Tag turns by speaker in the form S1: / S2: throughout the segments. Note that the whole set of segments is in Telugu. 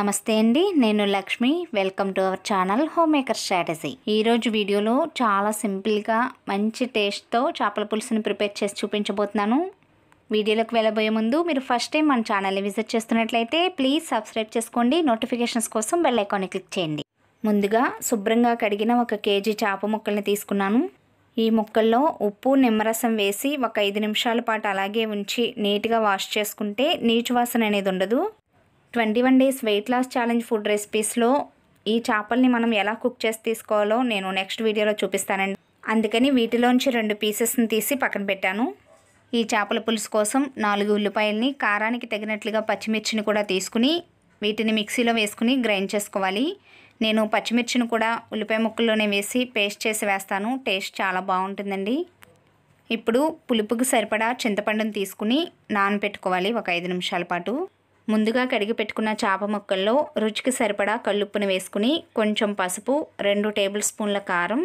S1: నమస్తే అండి నేను Lakshmi welcome to our channel home maker strategy ఈరోజు వీడియోలో చాలా సింపుల్గా మంచి టేస్ట్తో చేపల పులుసును ప్రిపేర్ చేసి చూపించబోతున్నాను వీడియోలోకి వెళ్ళబోయే ముందు మీరు ఫస్ట్ టైం మన ఛానల్ని విజిట్ చేస్తున్నట్లయితే ప్లీజ్ సబ్స్క్రైబ్ చేసుకోండి నోటిఫికేషన్స్ కోసం బెల్ ఐకాన్ని క్లిక్ చేయండి ముందుగా శుభ్రంగా కడిగిన ఒక కేజీ చేప ముక్కల్ని తీసుకున్నాను ఈ ముక్కల్లో ఉప్పు నిమ్మరసం వేసి ఒక ఐదు నిమిషాల పాటు అలాగే ఉంచి నీట్గా వాష్ చేసుకుంటే నీచు వాసన అనేది ఉండదు twenty one days weight loss challenge food రెసిపీస్లో ఈ చేపల్ని మనం ఎలా కుక్ చేసి తీసుకోవాలో నేను నెక్స్ట్ వీడియోలో చూపిస్తానండి అందుకని వీటిలోంచి రెండు పీసెస్ని తీసి పక్కన పెట్టాను ఈ చేపల పులుసు కోసం నాలుగు ఉల్లిపాయల్ని కారానికి తగినట్లుగా పచ్చిమిర్చిని కూడా తీసుకుని వీటిని మిక్సీలో వేసుకుని గ్రైండ్ చేసుకోవాలి నేను పచ్చిమిర్చిని కూడా ఉల్లిపాయ ముక్కల్లోనే వేసి పేస్ట్ చేసి వేస్తాను టేస్ట్ చాలా బాగుంటుందండి ఇప్పుడు పులుపుకు సరిపడా చింతపండుని తీసుకుని నానబెట్టుకోవాలి ఒక ఐదు నిమిషాల పాటు ముందుగా కడిగి పెట్టుకున్న చేప ముక్కల్లో రుచికి సరిపడా కల్లుప్పును వేసుకుని కొంచెం పసుపు రెండు టేబుల్ స్పూన్ల కారం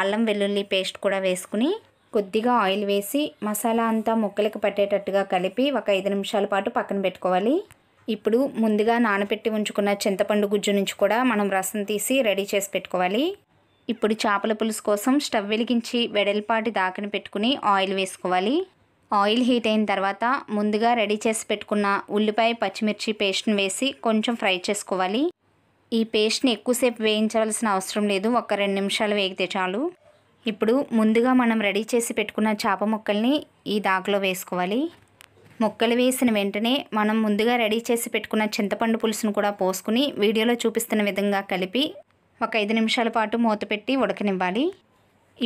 S1: అల్లం వెల్లుల్లి పేస్ట్ కూడా వేసుకుని కొద్దిగా ఆయిల్ వేసి మసాలా అంతా ముక్కలకు పట్టేటట్టుగా కలిపి ఒక ఐదు నిమిషాల పాటు పక్కన పెట్టుకోవాలి ఇప్పుడు ముందుగా నానబెట్టి ఉంచుకున్న చింతపండు గుజ్జు నుంచి కూడా మనం రసం తీసి రెడీ చేసి పెట్టుకోవాలి ఇప్పుడు చేపల పులుసు కోసం స్టవ్ వెలిగించి వెడల్పాటి దాకని పెట్టుకుని ఆయిల్ వేసుకోవాలి ఆయిల్ హీట్ అయిన తర్వాత ముందుగా రెడీ చేసి పెట్టుకున్న ఉల్లిపాయ పచ్చిమిర్చి పేస్ట్ని వేసి కొంచెం ఫ్రై చేసుకోవాలి ఈ పేస్ట్ని ఎక్కువసేపు వేయించవలసిన అవసరం లేదు ఒక రెండు నిమిషాలు వేగితే చాలు ఇప్పుడు ముందుగా మనం రెడీ చేసి పెట్టుకున్న చేప ముక్కల్ని ఈ దాకలో వేసుకోవాలి ముక్కలు వేసిన వెంటనే మనం ముందుగా రెడీ చేసి పెట్టుకున్న చింతపండు పులుసును కూడా పోసుకుని వీడియోలో చూపిస్తున్న విధంగా కలిపి ఒక ఐదు నిమిషాల పాటు మూత పెట్టి ఉడకనివ్వాలి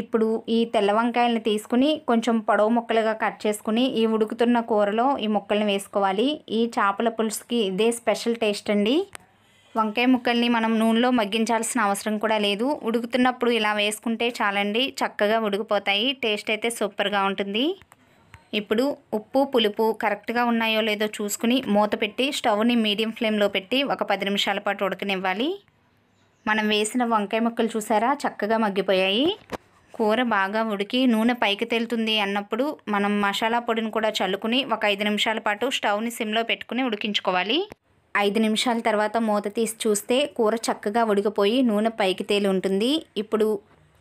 S1: ఇప్పుడు ఈ తెల్ల వంకాయలను తీసుకుని కొంచెం పొడవు ముక్కలుగా కట్ చేసుకుని ఈ ఉడుకుతున్న కూరలో ఈ ముక్కల్ని వేసుకోవాలి ఈ చేపల పులుసుకి ఇదే స్పెషల్ టేస్ట్ అండి వంకాయ ముక్కల్ని మనం నూనెలో మగ్గించాల్సిన అవసరం కూడా లేదు ఉడుకుతున్నప్పుడు ఇలా వేసుకుంటే చాలండి చక్కగా ఉడికిపోతాయి టేస్ట్ అయితే సూపర్గా ఉంటుంది ఇప్పుడు ఉప్పు పులుపు కరెక్ట్గా ఉన్నాయో లేదో చూసుకుని మూత పెట్టి స్టవ్ని మీడియం ఫ్లేమ్లో పెట్టి ఒక పది నిమిషాల పాటు ఉడకనివ్వాలి మనం వేసిన వంకాయ ముక్కలు చూసారా చక్కగా మగ్గిపోయాయి కూర బాగా ఉడికి నూనె పైకి తేలుతుంది అన్నప్పుడు మనం మసాలా పొడిని కూడా చల్లుకుని ఒక ఐదు నిమిషాల పాటు స్టవ్ని సిమ్లో పెట్టుకుని ఉడికించుకోవాలి ఐదు నిమిషాల తర్వాత మూత తీసి చూస్తే కూర చక్కగా ఉడికిపోయి నూనె పైకి తేలి ఉంటుంది ఇప్పుడు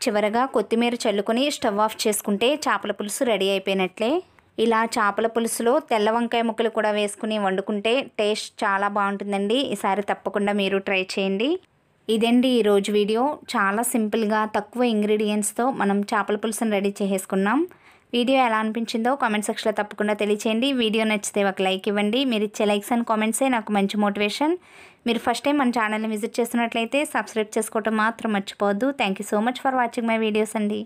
S1: చివరగా కొత్తిమీర చల్లుకొని స్టవ్ ఆఫ్ చేసుకుంటే చేపల పులుసు రెడీ అయిపోయినట్లే ఇలా చేపల పులుసులో తెల్ల వంకాయ ముక్కలు కూడా వేసుకుని వండుకుంటే టేస్ట్ చాలా బాగుంటుందండి ఈసారి తప్పకుండా మీరు ట్రై చేయండి ఇదండి ఈరోజు వీడియో చాలా సింపుల్గా తక్కువ ఇంగ్రీడియంట్స్తో మనం చేపల పులుసును రెడీ చేసేసుకున్నాం వీడియో ఎలా అనిపించిందో కామెంట్ సెక్షన్లో తప్పకుండా తెలియచేయండి వీడియో నచ్చితే ఒక లైక్ ఇవ్వండి మీరు ఇచ్చే లైక్స్ అండ్ కామెంట్సే నాకు మంచి మోటివేషన్ మీరు ఫస్ట్ టైం మన ఛానల్ని విజిట్ చేస్తున్నట్లయితే సబ్స్క్రైబ్ చేసుకోవటం మాత్రం మర్చిపోవద్దు thank so much for watching my videos అండి